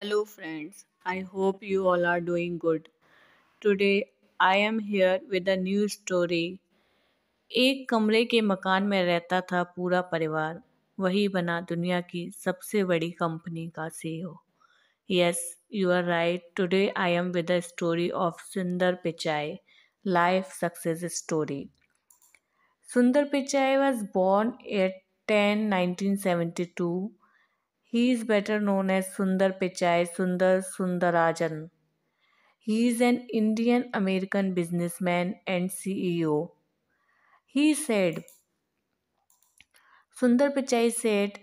Hello, friends. I hope you all are doing good. Today, I am here with a new story. एक कमरे के मकान में रहता था पूरा परिवार वही बना दुनिया की सबसे बड़ी कंपनी का CEO yes you are right today I am with a story of Sundar Pichai life success story Sundar Pichai was born at ten nineteen seventy two He is better known as Sundar Pichai Sundar Sundarajan. He is an Indian American businessman and CEO. He said, Sundar Pichai said,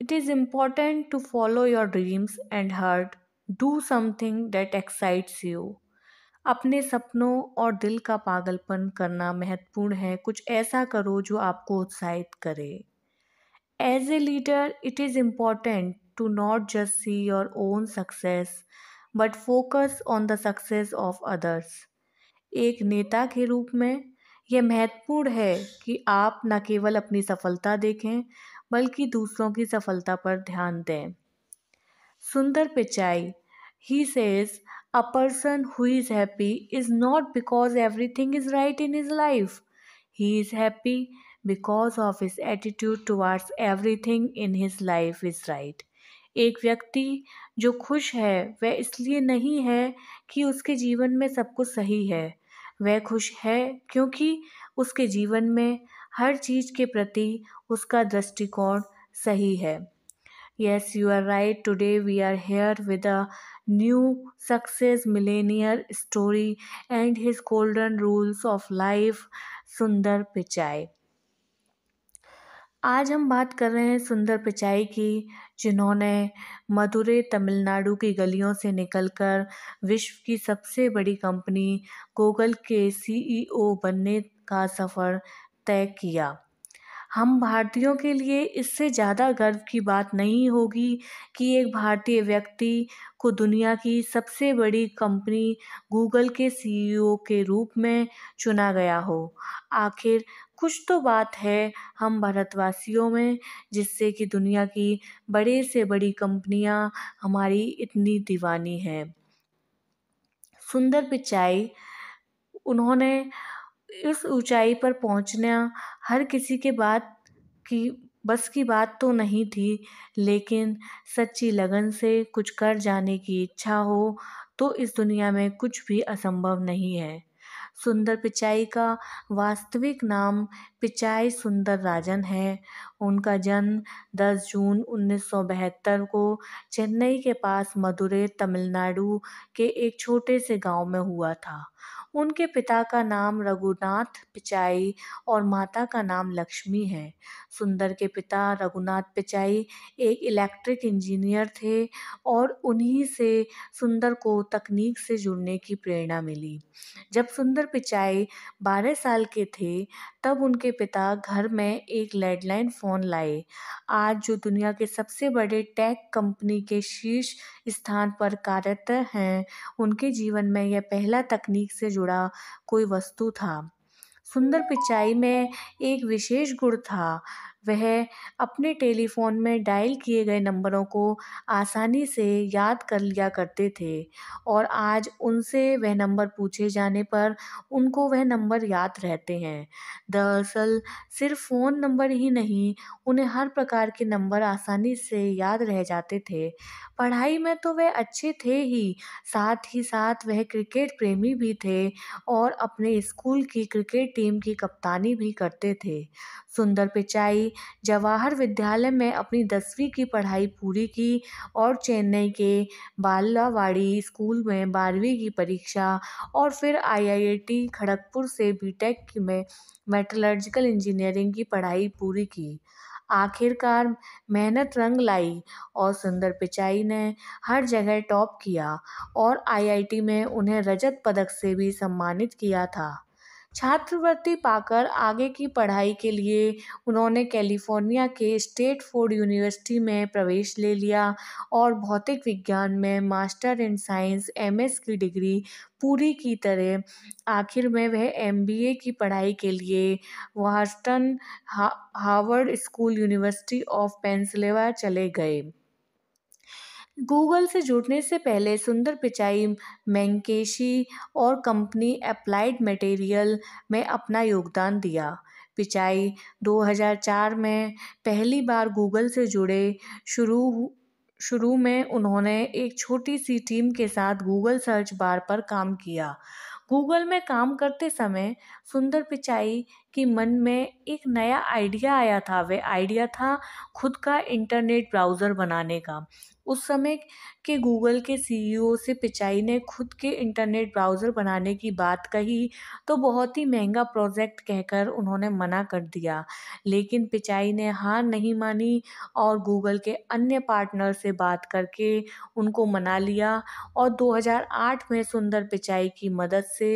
It is important to follow your dreams and heart. Do something that excites you. अपने सपनों और दिल का पागलपन करना महत्वपूर्ण है कुछ ऐसा करो जो आपको उत्साहित करे as a leader it is important to not just see your own success but focus on the success of others एक नेता के रूप में यह महत्वपूर्ण है कि आप न केवल अपनी सफलता देखें बल्कि दूसरों की सफलता पर ध्यान दें Sundar Pichai he says a person who is happy is not because every thing is right in is life he is happy because of his attitude towards thing in his life is right एक व्यक्ति जो खुश है वह इसलिए नहीं है कि उसके जीवन में सब कुछ सही है वह खुश है क्योंकि उसके जीवन में हर चीज़ के प्रति उसका दृष्टिकोण सही है yes you are right today we are here with a new success millionaire story and his golden rules of life Sundar Pichai आज हम बात कर रहे हैं सुंदर पिचाई की जिन्होंने मधुरे तमिलनाडु की गलियों से निकलकर विश्व की सबसे बड़ी कंपनी गूगल के सीईओ e बनने का सफ़र तय किया हम भारतीयों के लिए इससे ज़्यादा गर्व की बात नहीं होगी कि एक भारतीय व्यक्ति को दुनिया की सबसे बड़ी कंपनी गूगल के सीईओ के रूप में चुना गया हो आखिर कुछ तो बात है हम भारतवासियों में जिससे कि दुनिया की बड़े से बड़ी कंपनियां हमारी इतनी दीवानी है सुंदर पिचाई उन्होंने इस ऊँचाई पर पहुँचना हर किसी के बात की बस की बात तो नहीं थी लेकिन सच्ची लगन से कुछ कर जाने की इच्छा हो तो इस दुनिया में कुछ भी असंभव नहीं है सुंदर पिचाई का वास्तविक नाम पिचाई सुंदर राजन है उनका जन्म 10 जून उन्नीस को चेन्नई के पास मदुरे तमिलनाडु के एक छोटे से गांव में हुआ था उनके पिता का नाम रघुनाथ पिचाई और माता का नाम लक्ष्मी है सुंदर के पिता रघुनाथ पिचाई एक इलेक्ट्रिक इंजीनियर थे और उन्हीं से सुंदर को तकनीक से जुड़ने की प्रेरणा मिली जब सुंदर पिचाई बारह साल के थे तब उनके पिता घर में एक लैंडलाइन फ़ोन लाए आज जो दुनिया के सबसे बड़े टेक कंपनी के शीर्ष स्थान पर कार्यरत हैं उनके जीवन में यह पहला तकनीक से जुड़ जुड़ा कोई वस्तु था सुंदर पिचाई में एक विशेष गुण था वह अपने टेलीफ़ोन में डायल किए गए नंबरों को आसानी से याद कर लिया करते थे और आज उनसे वह नंबर पूछे जाने पर उनको वह नंबर याद रहते हैं दरअसल सिर्फ फ़ोन नंबर ही नहीं उन्हें हर प्रकार के नंबर आसानी से याद रह जाते थे पढ़ाई में तो वह अच्छे थे ही साथ ही साथ वह क्रिकेट प्रेमी भी थे और अपने स्कूल की क्रिकेट टीम की कप्तानी भी करते थे सुंदर पिचाई जवाहर विद्यालय में अपनी दसवीं की पढ़ाई पूरी की और चेन्नई के बालावाड़ी स्कूल में बारहवीं की परीक्षा और फिर आईआईटी खड़गपुर से बीटेक में मेटलर्जिकल इंजीनियरिंग की पढ़ाई पूरी की आखिरकार मेहनत रंग लाई और सुंदर पिचाई ने हर जगह टॉप किया और आईआईटी में उन्हें रजत पदक से भी सम्मानित किया था छात्रवृत्ति पाकर आगे की पढ़ाई के लिए उन्होंने कैलिफोर्निया के स्टेटफोर्ड यूनिवर्सिटी में प्रवेश ले लिया और भौतिक विज्ञान में मास्टर इन साइंस एम की डिग्री पूरी की तरह आखिर में वह एम की पढ़ाई के लिए हा Harvard school university of Pennsylvania चले गए गूगल से जुड़ने से पहले सुंदर पिचाई मैंकेशी और कंपनी अप्लाइड मटेरियल में अपना योगदान दिया पिचाई 2004 में पहली बार गूगल से जुड़े शुरू शुरू में उन्होंने एक छोटी सी टीम के साथ गूगल सर्च बार पर काम किया गूगल में काम करते समय सुंदर पिचाई कि मन में एक नया आइडिया आया था वह आइडिया था खुद का इंटरनेट ब्राउज़र बनाने का उस समय के गूगल के सीईओ से पिचाई ने खुद के इंटरनेट ब्राउज़र बनाने की बात कही तो बहुत ही महंगा प्रोजेक्ट कहकर उन्होंने मना कर दिया लेकिन पिचाई ने हार नहीं मानी और गूगल के अन्य पार्टनर से बात करके उनको मना लिया और 2008 में सुंदर पिचाई की मदद से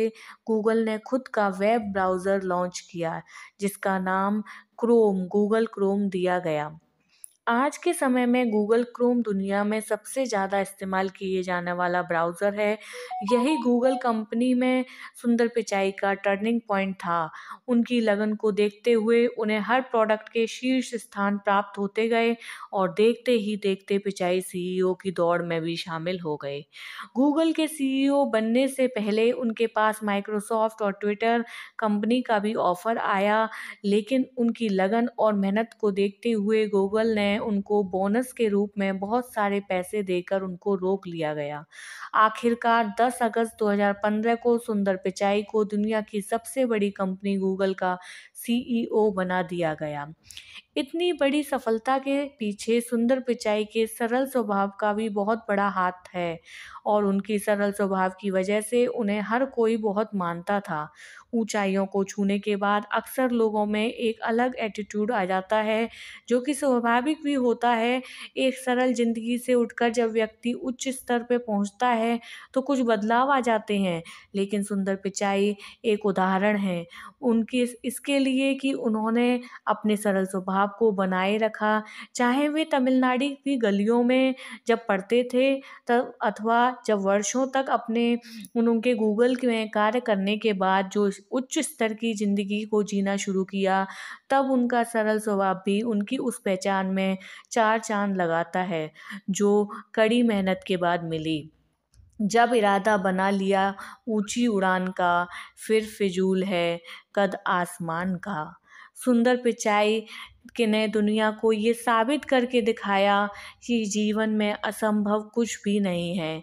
गूगल ने खुद का वेब ब्राउज़र लॉन्च किया दिया जिसका नाम क्रोम गूगल क्रोम दिया गया आज के समय में गूगल क्रोम दुनिया में सबसे ज़्यादा इस्तेमाल किए जाने वाला ब्राउज़र है यही गूगल कंपनी में सुंदर पिचाई का टर्निंग पॉइंट था उनकी लगन को देखते हुए उन्हें हर प्रोडक्ट के शीर्ष स्थान प्राप्त होते गए और देखते ही देखते पिचाई सीईओ e की दौड़ में भी शामिल हो गए गूगल के सीईओ e बनने से पहले उनके पास माइक्रोसॉफ्ट और ट्विटर कंपनी का भी ऑफर आया लेकिन उनकी लगन और मेहनत को देखते हुए गूगल ने में उनको बोनस के रूप में बहुत सारे पैसे देकर उनको रोक लिया गया आखिरकार 10 अगस्त 2015 को सुंदर पिचाई को दुनिया की सबसे बड़ी कंपनी गूगल का सीईओ e बना दिया गया इतनी बड़ी सफलता के पीछे सुंदर पिचाई के सरल स्वभाव का भी बहुत बड़ा हाथ है और उनकी सरल स्वभाव की वजह से उन्हें हर कोई बहुत मानता था ऊंचाइयों को छूने के बाद अक्सर लोगों में एक अलग एटीट्यूड आ जाता है जो कि स्वाभाविक भी होता है एक सरल ज़िंदगी से उठकर जब व्यक्ति उच्च स्तर पर पहुंचता है तो कुछ बदलाव आ जाते हैं लेकिन सुंदर पिचाई एक उदाहरण है उनके इसके लिए कि उन्होंने अपने सरल स्वभाव भाव को बनाए रखा चाहे वे तमिलनाडु की गलियों में जब पढ़ते थे तब अथवा जब वर्षों तक अपने उन उनके गूगल के कार्य करने के बाद जो उच्च स्तर की ज़िंदगी को जीना शुरू किया तब उनका सरल स्वभाव भी उनकी उस पहचान में चार चांद लगाता है जो कड़ी मेहनत के बाद मिली जब इरादा बना लिया ऊंची उड़ान का फिर फिजूल है कद आसमान का सुंदर पिचाई कि ने दुनिया को ये साबित करके दिखाया कि जीवन में असंभव कुछ भी नहीं है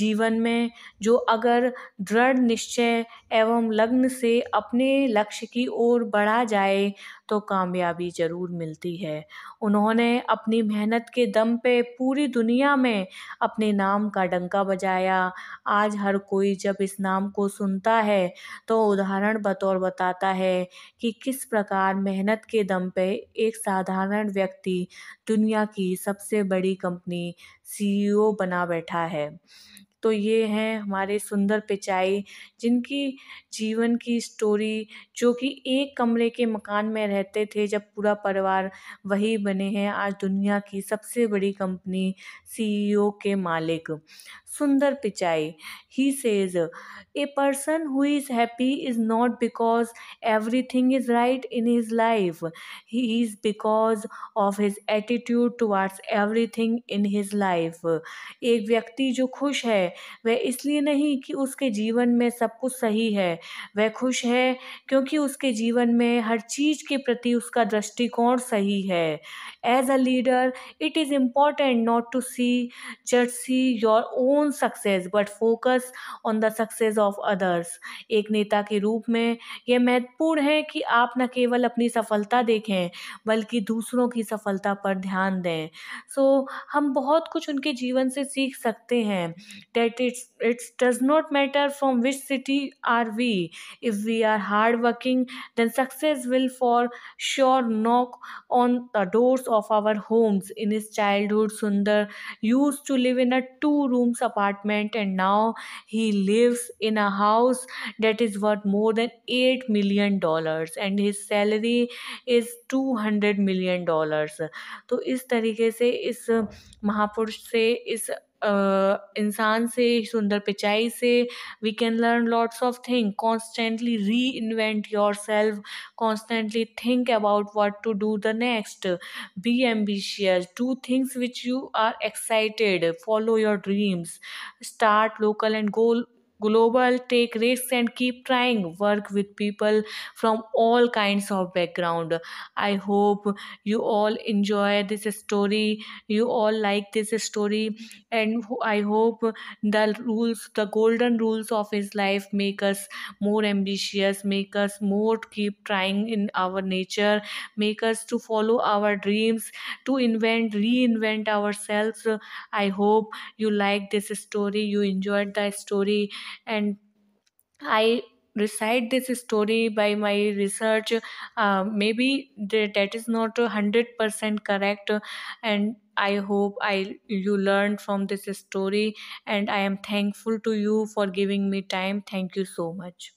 जीवन में जो अगर दृढ़ निश्चय एवं लग्न से अपने लक्ष्य की ओर बढ़ा जाए तो कामयाबी ज़रूर मिलती है उन्होंने अपनी मेहनत के दम पे पूरी दुनिया में अपने नाम का डंका बजाया आज हर कोई जब इस नाम को सुनता है तो उदाहरण बतौर बताता है कि किस प्रकार मेहनत के दम पे एक साधारण व्यक्ति दुनिया की सबसे बड़ी कंपनी सीईओ बना बैठा है तो ये हैं हमारे सुंदर पिचाई जिनकी जीवन की स्टोरी जो कि एक कमरे के मकान में रहते थे जब पूरा परिवार वही बने हैं आज दुनिया की सबसे बड़ी कंपनी सी ई ओ के मालिक Sundar Pichai he says a person who is happy is not because every thing is right in his life he is because of his attitude towards every thing in his life एक व्यक्ति जो खुश है वह इसलिए नहीं कि उसके जीवन में सब कुछ सही है वह खुश है क्योंकि उसके जीवन में हर चीज के प्रति उसका दृष्टिकोण सही है as a leader it is important not to see just see your own own success but focus on the success of others एक नेता के रूप में यह महत्वपूर्ण है कि आप न केवल अपनी सफलता देखें बल्कि दूसरों की सफलता पर ध्यान दें सो so, हम बहुत कुछ उनके जीवन से सीख सकते हैं that it's it's does not matter from which city are we if we are hard working then success will for sure knock on the doors of our homes in child childhood Sundar used to live in a two rooms apartment and now he lives in a house that is worth more than 8 million dollars and his salary is 200 million dollars So, is तरीके से इस महापुरुष से इस इंसान से सुंदर पिचाई से we can learn lots of thing constantly reinvent yourself constantly think about what to do the next be ambitious do things which you are excited follow your dreams start local and go global take risks and keep trying work with people from all kinds of background i hope you all enjoy this story you all like this story and i hope the rules the golden rules of his life make us more ambitious make us more keep trying in our nature make us to follow our dreams to invent reinvent ourselves i hope you like this story you enjoyed the story and i recite this story by my research uh, maybe th- that is not 100% correct and i hope i you learned from this story and i am thankful to you for giving me time thank you so much